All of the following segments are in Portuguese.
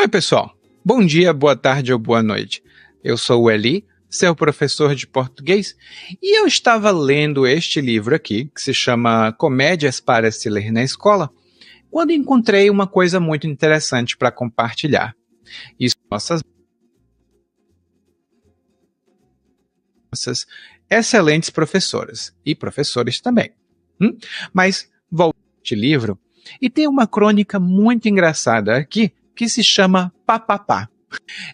Oi, pessoal. Bom dia, boa tarde ou boa noite. Eu sou o Eli, seu professor de português, e eu estava lendo este livro aqui, que se chama Comédias para se ler na escola, quando encontrei uma coisa muito interessante para compartilhar. Isso nossas nossas excelentes professoras e professores também. Hum? Mas volto este livro e tem uma crônica muito engraçada aqui que se chama Papapá.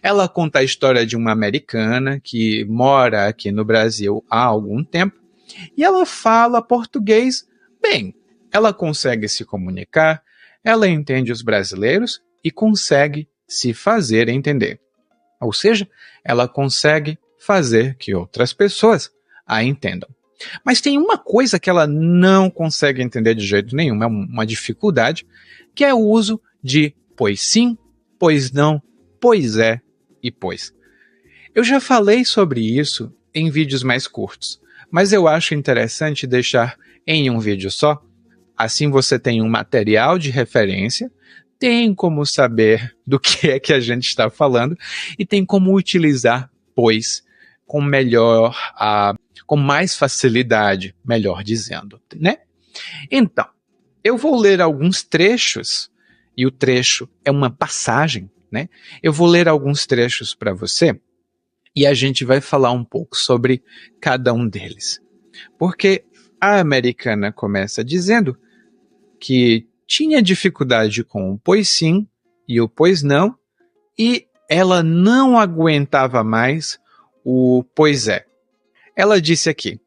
Ela conta a história de uma americana que mora aqui no Brasil há algum tempo e ela fala português bem. Ela consegue se comunicar, ela entende os brasileiros e consegue se fazer entender. Ou seja, ela consegue fazer que outras pessoas a entendam. Mas tem uma coisa que ela não consegue entender de jeito nenhum, é uma dificuldade, que é o uso de pois sim, pois não, pois é e pois. Eu já falei sobre isso em vídeos mais curtos, mas eu acho interessante deixar em um vídeo só. Assim você tem um material de referência, tem como saber do que é que a gente está falando e tem como utilizar pois com melhor, ah, com mais facilidade, melhor dizendo, né? Então, eu vou ler alguns trechos e o trecho é uma passagem, né? Eu vou ler alguns trechos para você e a gente vai falar um pouco sobre cada um deles. Porque a americana começa dizendo que tinha dificuldade com o pois sim e o pois não, e ela não aguentava mais o pois é. Ela disse aqui: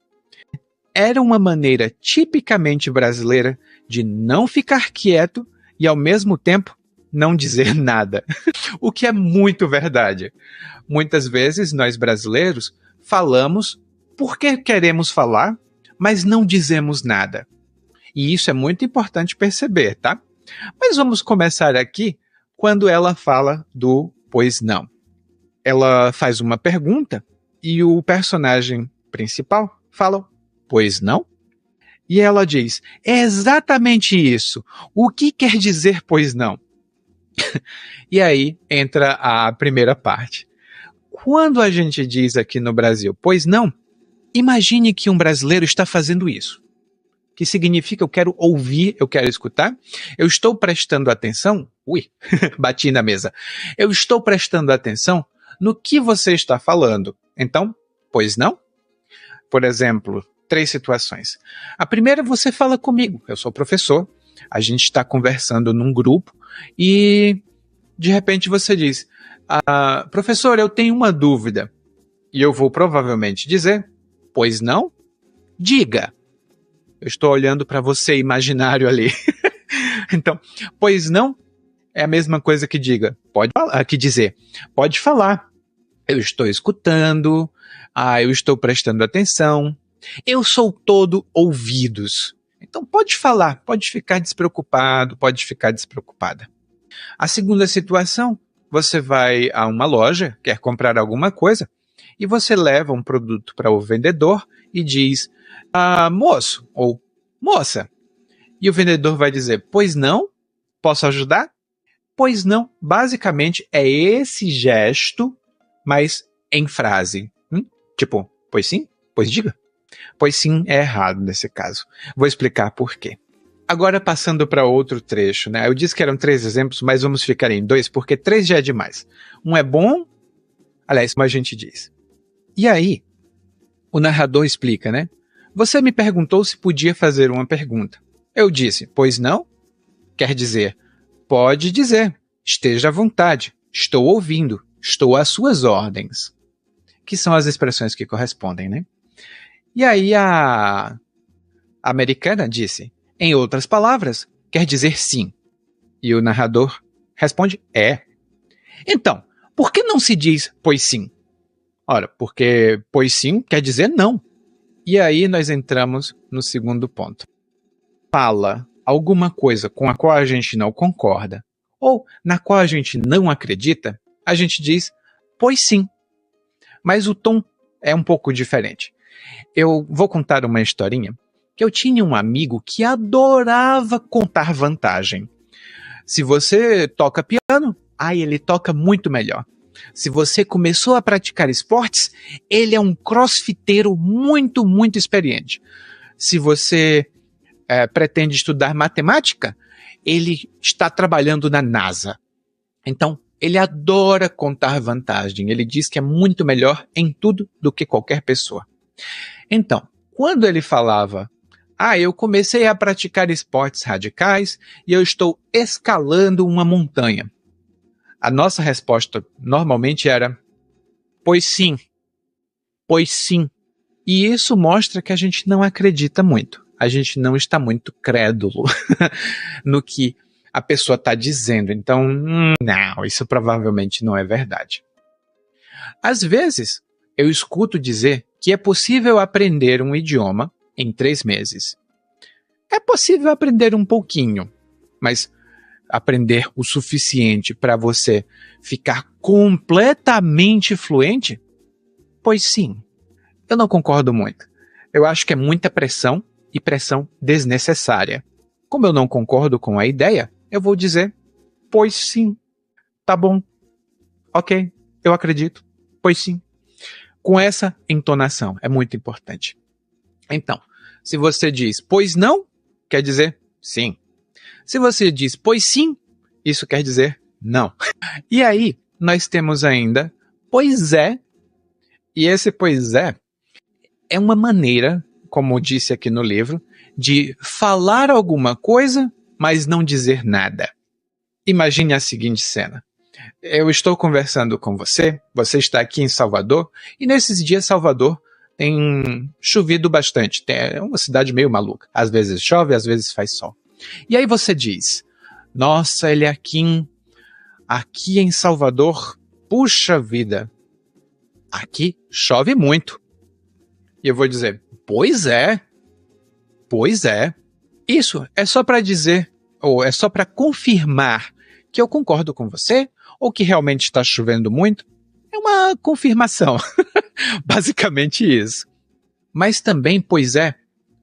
era uma maneira tipicamente brasileira de não ficar quieto e ao mesmo tempo não dizer nada. o que é muito verdade. Muitas vezes nós brasileiros falamos porque queremos falar, mas não dizemos nada. E isso é muito importante perceber, tá? Mas vamos começar aqui quando ela fala do pois não. Ela faz uma pergunta e o personagem principal fala pois não? E ela diz: é exatamente isso. O que quer dizer, pois não? e aí entra a primeira parte. Quando a gente diz aqui no Brasil, pois não, imagine que um brasileiro está fazendo isso. Que significa eu quero ouvir, eu quero escutar, eu estou prestando atenção. Ui, bati na mesa. Eu estou prestando atenção no que você está falando. Então, pois não? Por exemplo, três situações. A primeira, você fala comigo. Eu sou professor, a gente está conversando num grupo e de repente você diz: ah, professor, eu tenho uma dúvida. E eu vou provavelmente dizer: pois não? Diga. Eu estou olhando para você imaginário ali. então, pois não? É a mesma coisa que diga, pode falar, que dizer, pode falar. Eu estou escutando, ah, eu estou prestando atenção, eu sou todo ouvidos. Então pode falar, pode ficar despreocupado, pode ficar despreocupada. A segunda situação, você vai a uma loja, quer comprar alguma coisa, e você leva um produto para o vendedor e diz: ah, moço ou moça. E o vendedor vai dizer: pois não? Posso ajudar? Pois não. Basicamente é esse gesto, mas em frase. Hum? Tipo, pois sim? Pois diga. Pois sim, é errado nesse caso. Vou explicar por quê. Agora passando para outro trecho, né? Eu disse que eram três exemplos, mas vamos ficar em dois, porque três já é demais. Um é bom, aliás, como a gente diz. E aí, o narrador explica, né? Você me perguntou se podia fazer uma pergunta. Eu disse, pois não? Quer dizer, pode dizer, esteja à vontade, estou ouvindo, estou às suas ordens. Que são as expressões que correspondem, né? E aí a americana disse: Em outras palavras, quer dizer sim. E o narrador responde: É. Então, por que não se diz pois sim? Ora, porque pois sim quer dizer não. E aí nós entramos no segundo ponto. Fala alguma coisa com a qual a gente não concorda ou na qual a gente não acredita, a gente diz pois sim. Mas o tom é um pouco diferente. Eu vou contar uma historinha que eu tinha um amigo que adorava contar vantagem. Se você toca piano, aí ele toca muito melhor. Se você começou a praticar esportes, ele é um crossfiteiro muito, muito experiente. Se você é, pretende estudar matemática, ele está trabalhando na NASA. Então, ele adora contar vantagem. Ele diz que é muito melhor em tudo do que qualquer pessoa. Então, quando ele falava, ah, eu comecei a praticar esportes radicais e eu estou escalando uma montanha. A nossa resposta normalmente era, pois sim, pois sim. E isso mostra que a gente não acredita muito, a gente não está muito crédulo no que a pessoa está dizendo. Então, hum, não, isso provavelmente não é verdade. Às vezes, eu escuto dizer que é possível aprender um idioma em três meses. É possível aprender um pouquinho, mas aprender o suficiente para você ficar completamente fluente? Pois sim. Eu não concordo muito. Eu acho que é muita pressão e pressão desnecessária. Como eu não concordo com a ideia, eu vou dizer: pois sim. Tá bom. Ok, eu acredito. Pois sim com essa entonação. É muito importante. Então, se você diz pois não, quer dizer sim. Se você diz pois sim, isso quer dizer não. E aí, nós temos ainda pois é, e esse pois é é uma maneira, como disse aqui no livro, de falar alguma coisa, mas não dizer nada. Imagine a seguinte cena: eu estou conversando com você, você está aqui em Salvador, e nesses dias Salvador tem chovido bastante. é uma cidade meio maluca. Às vezes chove, às vezes faz sol. E aí você diz: Nossa, ele é aqui aqui em Salvador, puxa vida, aqui chove muito. E eu vou dizer: Pois é, pois é. Isso é só para dizer, ou é só para confirmar que eu concordo com você, ou que realmente está chovendo muito, é uma confirmação. Basicamente isso. Mas também, pois é,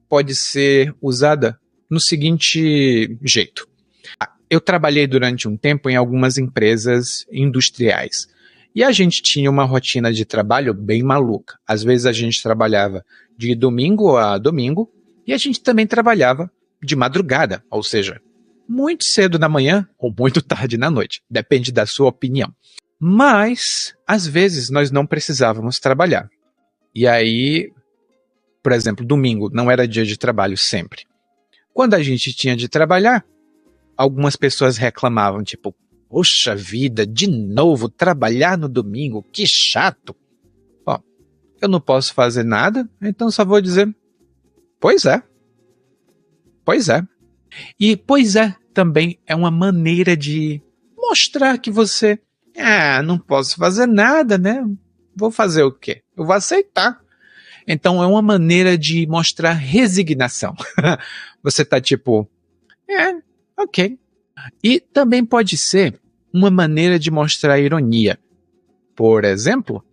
pode ser usada no seguinte jeito. Eu trabalhei durante um tempo em algumas empresas industriais. E a gente tinha uma rotina de trabalho bem maluca. Às vezes a gente trabalhava de domingo a domingo e a gente também trabalhava de madrugada, ou seja, muito cedo na manhã ou muito tarde na noite, depende da sua opinião. Mas, às vezes, nós não precisávamos trabalhar. E aí, por exemplo, domingo não era dia de trabalho sempre. Quando a gente tinha de trabalhar, algumas pessoas reclamavam, tipo, Poxa vida, de novo trabalhar no domingo, que chato. Ó, eu não posso fazer nada, então só vou dizer: Pois é. Pois é. E, pois é, também é uma maneira de mostrar que você, ah, não posso fazer nada, né? Vou fazer o quê? Eu vou aceitar. Então é uma maneira de mostrar resignação. você tá tipo, é, ok. E também pode ser uma maneira de mostrar ironia. Por exemplo,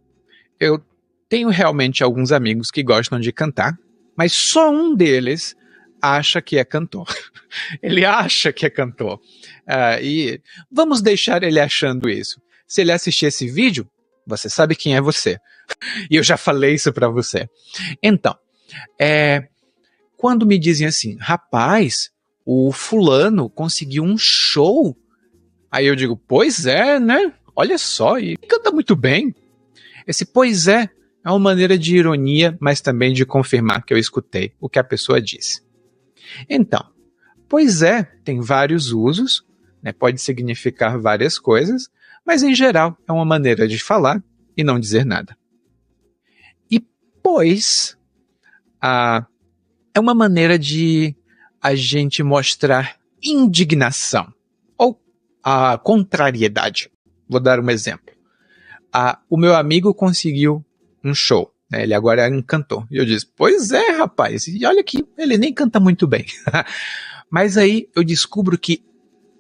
eu tenho realmente alguns amigos que gostam de cantar, mas só um deles acha que é cantor. ele acha que é cantor. Uh, e vamos deixar ele achando isso. Se ele assistir esse vídeo, você sabe quem é você. e eu já falei isso para você. Então, é, quando me dizem assim, rapaz, o fulano conseguiu um show. Aí eu digo, pois é, né? Olha só, e canta muito bem. Esse pois é é uma maneira de ironia, mas também de confirmar que eu escutei o que a pessoa disse. Então, pois é, tem vários usos, né, pode significar várias coisas, mas em geral é uma maneira de falar e não dizer nada. E pois é uma maneira de a gente mostrar indignação ou a contrariedade. Vou dar um exemplo. o meu amigo conseguiu um show. Né? Ele agora encantou. E eu disse, pois é, rapaz. E olha que ele nem canta muito bem. Mas aí eu descubro que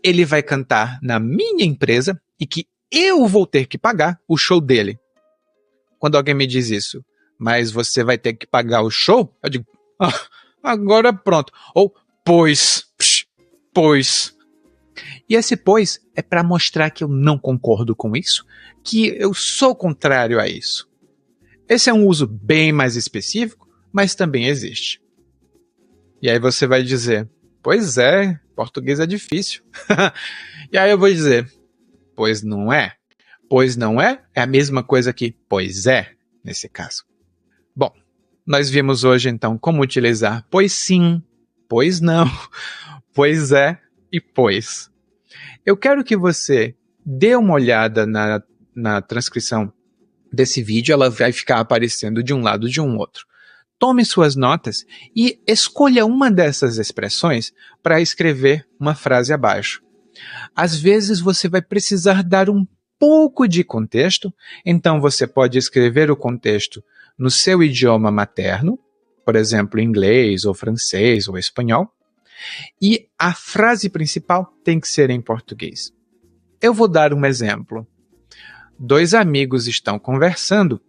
ele vai cantar na minha empresa e que eu vou ter que pagar o show dele. Quando alguém me diz isso, mas você vai ter que pagar o show, eu digo, ah, agora pronto. Ou, pois, psh, pois. E esse pois é para mostrar que eu não concordo com isso, que eu sou contrário a isso. Esse é um uso bem mais específico, mas também existe. E aí você vai dizer: Pois é, português é difícil. e aí eu vou dizer: Pois não é. Pois não é é a mesma coisa que pois é, nesse caso. Bom, nós vimos hoje então como utilizar pois sim, pois não, pois é e pois. Eu quero que você dê uma olhada na, na transcrição desse vídeo, ela vai ficar aparecendo de um lado de um outro. Tome suas notas e escolha uma dessas expressões para escrever uma frase abaixo. Às vezes você vai precisar dar um pouco de contexto, então você pode escrever o contexto no seu idioma materno, por exemplo, inglês ou francês ou espanhol, e a frase principal tem que ser em português. Eu vou dar um exemplo dois amigos estão conversando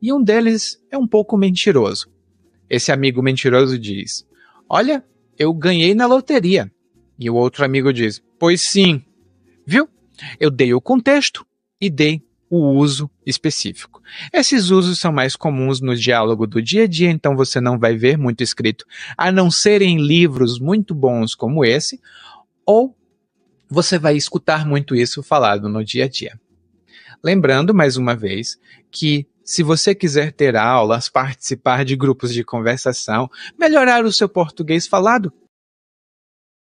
e um deles é um pouco mentiroso. Esse amigo mentiroso diz: Olha, eu ganhei na loteria. E o outro amigo diz: Pois sim. Viu? Eu dei o contexto e dei o uso específico. Esses usos são mais comuns no diálogo do dia a dia, então você não vai ver muito escrito, a não ser em livros muito bons como esse, ou você vai escutar muito isso falado no dia a dia. Lembrando, mais uma vez, que se você quiser ter aulas, participar de grupos de conversação, melhorar o seu português falado,